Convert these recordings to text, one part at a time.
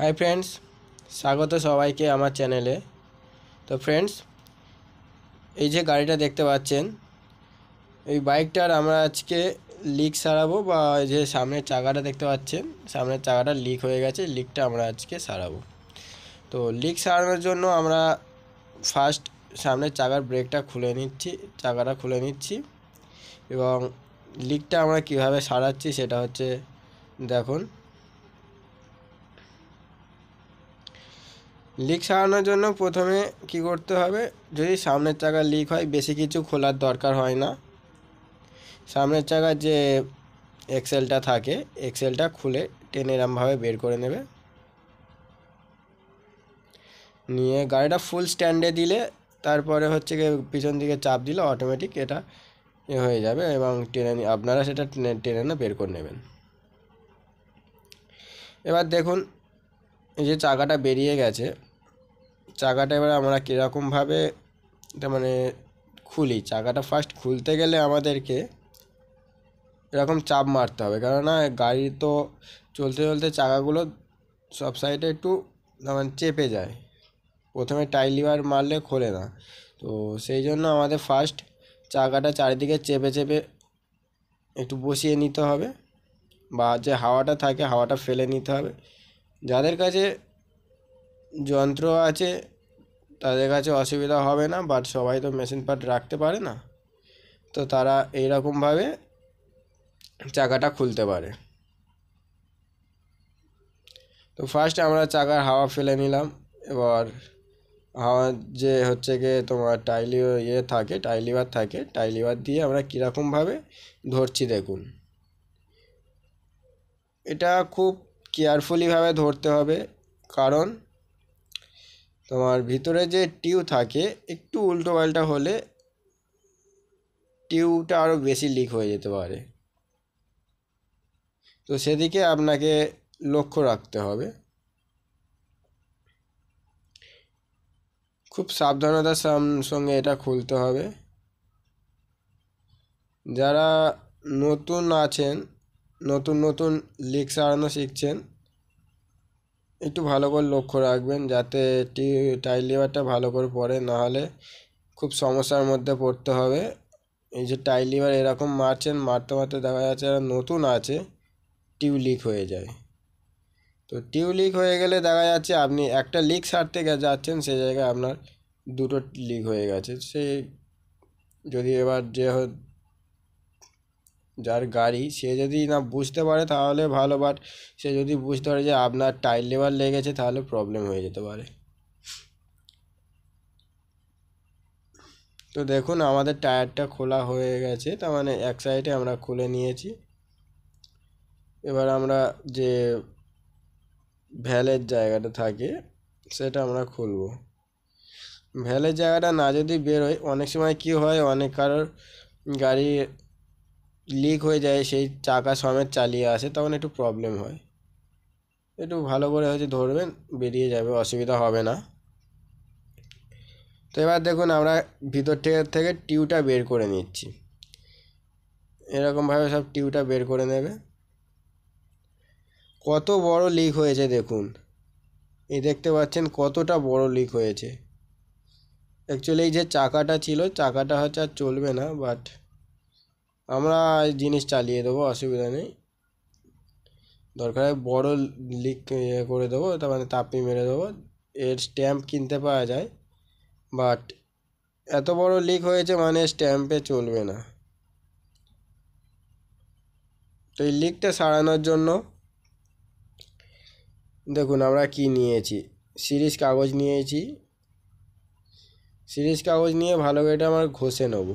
hi friends স্বাগত সবাইকে আমার চ্যানেলে তো ফ্রেন্ডস এই যে গাড়িটা দেখতে পাচ্ছেন এই বাইকটার আমরা আজকে লিক সারাবো বা যে সামনের চাকাটা দেখতে পাচ্ছেন সামনের চাকাটা লিক হয়ে গেছে লিকটা আমরা আজকে সারাবো তো লিক সারানোর জন্য আমরা ফার্স্ট সামনের চাকার ব্রেকটা খুলে নিচ্ছি চাকাটা খুলে নিচ্ছি এবং লিকটা আমরা কিভাবে সারাচ্ছি সেটা হচ্ছে দেখুন লিক সারানোর জন্য প্রথমে কি করতে হবে যদি সামনের চাকা লিক হয় বেশি কিছু খোলার দরকার হয় না সামনের চাকার যে এক্সেলটা থাকে এক্সেলটা খুলে টেনে এরমভাবে বের করে নেবে নিয়ে গাড়িটা ফুল স্ট্যান্ডে দিলে তারপরে হচ্ছে গিয়ে পিছন দিকে চাপ দিলে অটোমেটিক এটা হয়ে যাবে এবং টেনে আপনারা সেটা টেনে টেনে না বের করে নেবেন এবার দেখুন এই যে চাকাটা বেরিয়ে গেছে চাকাটা এবার আমরা কীরকমভাবে এটা মানে খুলি চাকাটা ফার্স্ট খুলতে গেলে আমাদেরকে এরকম চাপ মারতে হবে কেননা গাড়ি তো চলতে চলতে চাকাগুলো সব সাইডে একটু মানে চেপে যায় প্রথমে টাইলিভার লিভার মারলে খোলে না তো সেই জন্য আমাদের ফার্স্ট চাকাটা চারিদিকে চেপে চেপে একটু বসিয়ে নিতে হবে বা যে হাওয়াটা থাকে হাওয়াটা ফেলে নিতে হবে যাদের কাছে যন্ত্র আছে তাদের কাছে অসুবিধা হবে না বাট সবাই তো মেশিন পার্ট রাখতে পারে না তো তারা এইরকমভাবে চাকাটা খুলতে পারে তো ফার্স্ট আমরা চাকার হাওয়া ফেলে নিলাম এবার হাওয়া যে হচ্ছে গিয়ে তোমার টাইলি ইয়ে থাকে টাইলিভার থাকে টাইলিভার দিয়ে আমরা কীরকমভাবে ধরছি দেখুন এটা খুব কেয়ারফুলিভাবে ধরতে হবে কারণ তোমার ভিতরে যে টিউ থাকে একটু উল্টো পাল্টা হলে টিউটা আরও বেশি লিক হয়ে যেতে পারে তো সেদিকে আপনাকে লক্ষ্য রাখতে হবে খুব সাবধানতার সঙ্গে এটা খুলতে হবে যারা নতুন আছেন নতুন নতুন লিক সারানো শিখছেন একটু ভালো করে লক্ষ্য রাখবেন যাতে টি টাইল লিভারটা ভালো করে পড়ে নাহলে খুব সমস্যার মধ্যে পড়তে হবে এই যে টাইল লিভার এরকম মারছেন মারতে মারতে দেখা যাচ্ছে যারা নতুন আছে টিউ লিক হয়ে যায় তো টিউ লিক হয়ে গেলে দেখা যাচ্ছে আপনি একটা লিক সারতে যাচ্ছেন সে জায়গায় আপনার দুটো লিক হয়ে গেছে সে যদি এবার যে যার গাড়ি সে যদি না বুঝতে পারে তাহলে ভালো বাট সে যদি বুঝতে পারে যে আপনার টাইল লেবার লেগেছে তাহলে প্রবলেম হয়ে যেতে পারে তো দেখুন আমাদের টায়ারটা খোলা হয়ে গেছে তার মানে এক সাইডে আমরা খুলে নিয়েছি এবার আমরা যে ভ্যালের জায়গাটা থাকে সেটা আমরা খুলব ভ্যালের জায়গাটা না যদি বেরোয় অনেক সময় কি হয় অনেক কারোর গাড়ি লিক হয়ে যায় সেই চাকা সমেত চালিয়ে আসে তখন একটু প্রবলেম হয় একটু ভালো করে হচ্ছে ধরবেন বেরিয়ে যাবে অসুবিধা হবে না তো এবার দেখুন আমরা ভিতর থেকে থেকে টিউটা বের করে নিচ্ছি এরকমভাবে সব টিউটা বের করে নেবে কত বড় লিক হয়েছে দেখুন এই দেখতে পাচ্ছেন কতটা বড় লিক হয়েছে অ্যাকচুয়ালি এই যে চাকাটা ছিল চাকাটা হচ্ছে আর চলবে না বাট আমরা এই জিনিস চালিয়ে দেবো অসুবিধা নেই দরকার বড় লিক ইয়ে করে দেবো তার মানে তাপি মেরে দেবো এর স্ট্যাম্প কিনতে পাওয়া যায় বাট এত বড় লিক হয়েছে মানে স্ট্যাম্পে চলবে না তো এই লিকটা সারানোর জন্য দেখুন আমরা কি নিয়েছি সিরিজ কাগজ নিয়েছি সিরিজ কাগজ নিয়ে ভালো করে এটা আমার ঘষে নেবো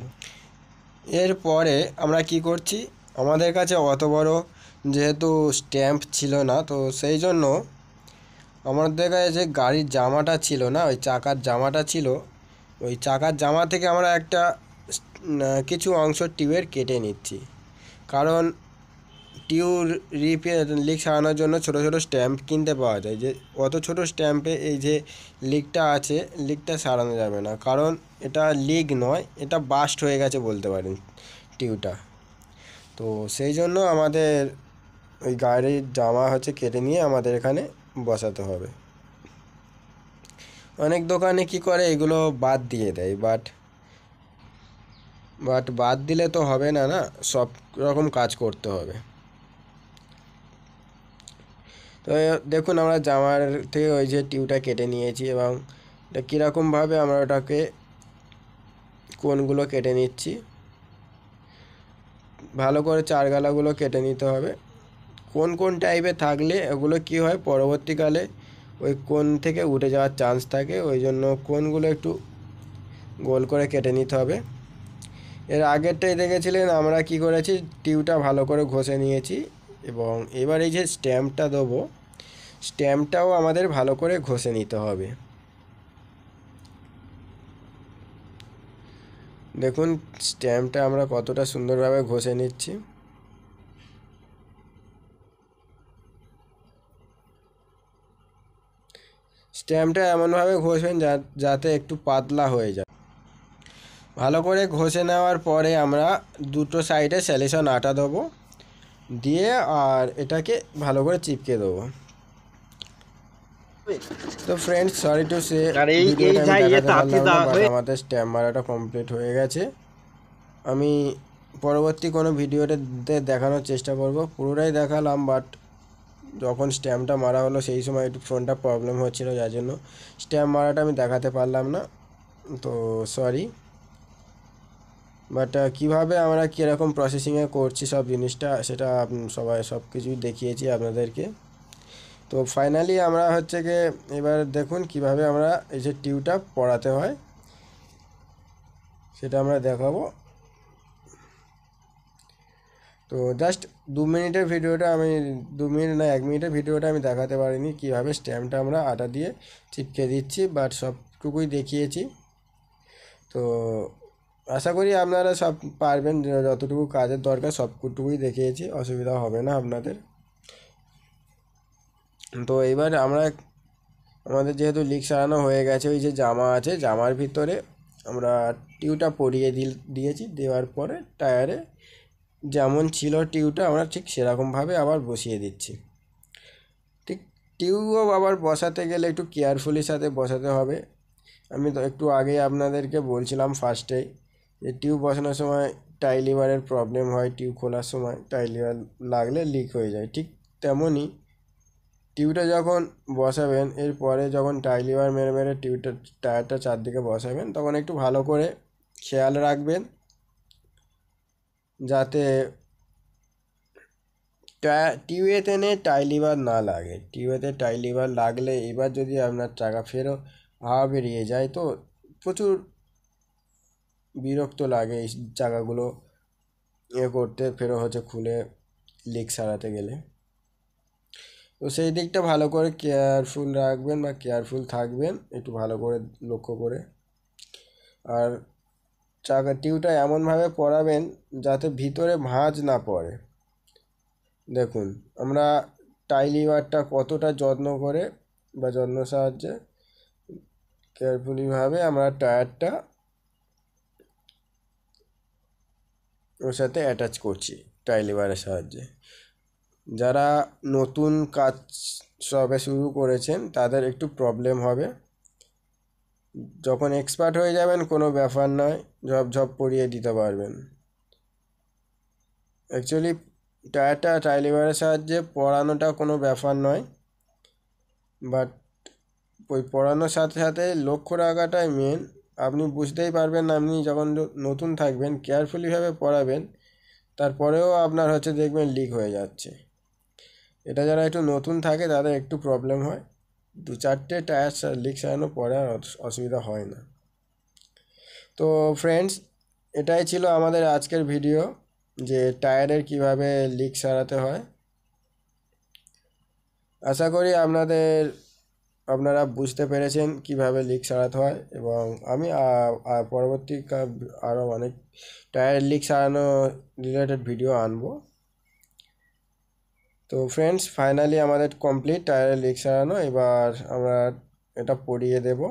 এরপরে আমরা কি করছি আমাদের কাছে অত বড় যেহেতু স্ট্যাম্প ছিল না তো সেই জন্য আমাদের কাছে যে গাড়ির জামাটা ছিল না ওই চাকার জামাটা ছিল ওই চাকার জামা থেকে আমরা একটা কিছু অংশ টিউবের কেটে নিচ্ছি কারণ টিউরিপে লিক সারানোর জন্য ছোট ছোট স্ট্যাম্প কিনতে পাওয়া যায় যে অত ছোট স্ট্যাম্পে এই যে লিকটা আছে লিকটা সারানো যাবে না কারণ এটা লিক নয় এটা বাস্ট হয়ে গেছে বলতে পারেন টিউটা তো সেই জন্য আমাদের ওই গাড়ির জামা হচ্ছে কেটে নিয়ে আমাদের এখানে বসাতে হবে অনেক দোকানে কি করে এগুলো বাদ দিয়ে দেয় বাট বাট বাদ দিলে তো হবে না না সব রকম কাজ করতে হবে তো দেখুন আমরা জামার থেকে ওই যে টিউটা কেটে নিয়েছি এবং কীরকমভাবে আমরা ওটাকে কোনগুলো কেটে নিচ্ছি ভালো করে চারগালাগুলো কেটে নিতে হবে কোন কোন টাইপে থাকলে ওগুলো কি হয় পরবর্তীকালে ওই কোন থেকে উঠে যাওয়ার চান্স থাকে ওই জন্য কোনগুলো একটু গোল করে কেটে নিতে হবে এর আগেরটাই দেখেছিলেন আমরা কি করেছি টিউটা ভালো করে ঘষে নিয়েছি এবং এবার এই যে স্ট্যাম্পটা দেবো স্ট্যাম্পটাও আমাদের ভালো করে ঘষে নিতে হবে দেখুন স্ট্যাম্পটা আমরা কতটা সুন্দরভাবে ঘষে নিচ্ছি স্ট্যাম্পটা এমনভাবে ঘষবেন যাতে একটু পাতলা হয়ে যায় ভালো করে ঘষে নেওয়ার পরে আমরা দুটো সাইডে স্যালিসন আটা দেবো দিয়ে আর এটাকে ভালো করে চিপকে দেবো তো ফ্রেন্ডস সরি টু সে আমাদের স্ট্যাম্প মারাটা কমপ্লিট হয়ে গেছে আমি পরবর্তী কোনো ভিডিওটাতে দেখানোর চেষ্টা করব পুরোটাই দেখালাম বাট যখন স্ট্যাম্পটা মারা হলো সেই সময় একটু ফোনটা প্রবলেম হচ্ছিলো যার জন্য স্ট্যাম্প মারাটা আমি দেখাতে পারলাম না তো সরি বাট uh, কিভাবে আমরা কীরকম প্রসেসিংয়ে করছি সব জিনিসটা সেটা সবাই সব কিছুই দেখিয়েছি আপনাদেরকে তো ফাইনালি আমরা হচ্ছে গিয়ে এবার দেখুন কিভাবে আমরা এই যে টিউটা পড়াতে হয় সেটা আমরা দেখাবো তো জাস্ট দু মিনিটের ভিডিওটা আমি দু মিনিট না এক মিনিটের ভিডিওটা আমি দেখাতে পারিনি কীভাবে স্ট্যাম্পটা আমরা আটা দিয়ে চিপকে দিচ্ছি বাট সবটুকুই দেখিয়েছি তো আশা করি আপনারা সব পারবেন যতটুকু কাজের দরকার সবটুকুই দেখিয়েছি অসুবিধা হবে না আপনাদের তো এবার আমরা আমাদের যেহেতু লিক সারানো হয়ে গেছে ওই যে জামা আছে জামার ভিতরে আমরা টিউটা পরিয়ে দিয়েছি দেওয়ার পরে টায়ারে যেমন ছিল টিউটা আমরা ঠিক সেরকমভাবে আবার বসিয়ে দিচ্ছি ঠিক টিউও আবার বসাতে গেলে একটু কেয়ারফুলির সাথে বসাতে হবে আমি তো একটু আগে আপনাদেরকে বলছিলাম ফার্স্টেই যে টিউব বসানোর সময় টাই লিভারের প্রবলেম হয় টিউব খোলার সময় টাই লিভার লাগলে লিক হয়ে যায় ঠিক তেমনই টিউবটা যখন বসাবেন এরপরে যখন টাই লিভার মেরে মেরে টিউবটা টায়ারটা চারদিকে বসাবেন তখন একটু ভালো করে খেয়াল রাখবেন যাতে টিউবেতে নে টাই লিভার না লাগে টিউবেতে টাই লিভার লাগলে এবার যদি আপনার চাকা ফেরো হাওয়া বেরিয়ে যায় তো প্রচুর বিরক্ত লাগে এই জায়গাগুলো ইয়ে করতে ফেরো হচ্ছে খুলে লিক সারাতে গেলে তো সেই দিকটা ভালো করে কেয়ারফুল রাখবেন বা কেয়ারফুল থাকবেন একটু ভালো করে লক্ষ্য করে আর চাকা টিউটা এমনভাবে পরাবেন যাতে ভিতরে ভাঁজ না পড়ে দেখুন আমরা টাইলিভারটা কতটা যত্ন করে বা যত্ন সাহায্যে কেয়ারফুলিভাবে আমরা টায়ারটা ওর সাথে অ্যাটাচ করছি টাইলিভারের সাহায্যে যারা নতুন কাজ সবে শুরু করেছেন তাদের একটু প্রবলেম হবে যখন এক্সপার্ট হয়ে যাবেন কোনো ব্যাপার নয় ঝপঝপ পরিয়ে দিতে পারবেন অ্যাকচুয়ালি টায়ারটা টাইলিভারের সাহায্যে পড়ানোটা কোনো ব্যাপার নয় বাট ওই পড়ানোর সাথে সাথে লক্ষ্য রাখাটাই মেন আপনি বুঝতেই পারবেন আপনি যখন নতুন থাকবেন কেয়ারফুলিভাবে পড়াবেন তারপরেও আপনার হচ্ছে দেখবেন লিক হয়ে যাচ্ছে এটা যারা একটু নতুন থাকে তাদের একটু প্রবলেম হয় দু চারটে টায়ার লিক সারানো পরে অসুবিধা হয় না তো ফ্রেন্ডস এটাই ছিল আমাদের আজকের ভিডিও যে টায়ারের কিভাবে লিক সারাতে হয় আশা করি আপনাদের আপনারা বুঝতে পেরেছেন কিভাবে লিক সারাতে হয় এবং আমি পরবর্তী আরও অনেক টায়ার লিক সারানো রিলেটেড ভিডিও আনবো তো ফ্রেন্ডস ফাইনালি আমাদের কমপ্লিট টায়ারের লিক সারানো এবার আমরা এটা পড়িয়ে দেব